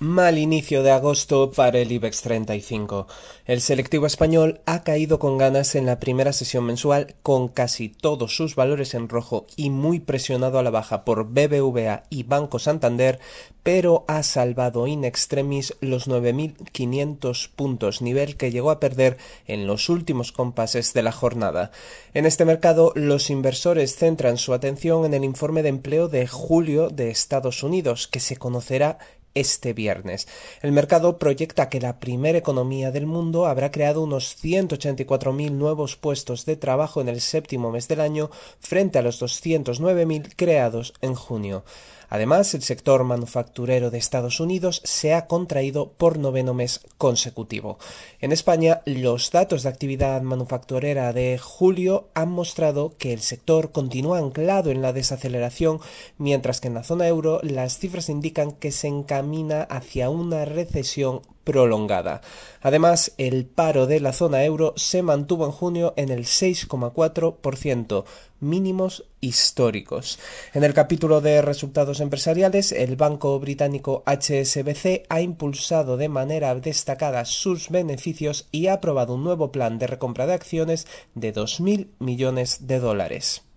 Mal inicio de agosto para el IBEX 35. El selectivo español ha caído con ganas en la primera sesión mensual, con casi todos sus valores en rojo y muy presionado a la baja por BBVA y Banco Santander, pero ha salvado in extremis los 9.500 puntos, nivel que llegó a perder en los últimos compases de la jornada. En este mercado, los inversores centran su atención en el informe de empleo de julio de Estados Unidos, que se conocerá este viernes. El mercado proyecta que la primera economía del mundo habrá creado unos 184.000 nuevos puestos de trabajo en el séptimo mes del año frente a los 209.000 creados en junio. Además, el sector manufacturero de Estados Unidos se ha contraído por noveno mes consecutivo. En España, los datos de actividad manufacturera de julio han mostrado que el sector continúa anclado en la desaceleración, mientras que en la zona euro las cifras indican que se encamina hacia una recesión prolongada. Además, el paro de la zona euro se mantuvo en junio en el 6,4%, mínimos históricos. En el capítulo de resultados empresariales, el banco británico HSBC ha impulsado de manera destacada sus beneficios y ha aprobado un nuevo plan de recompra de acciones de 2.000 millones de dólares.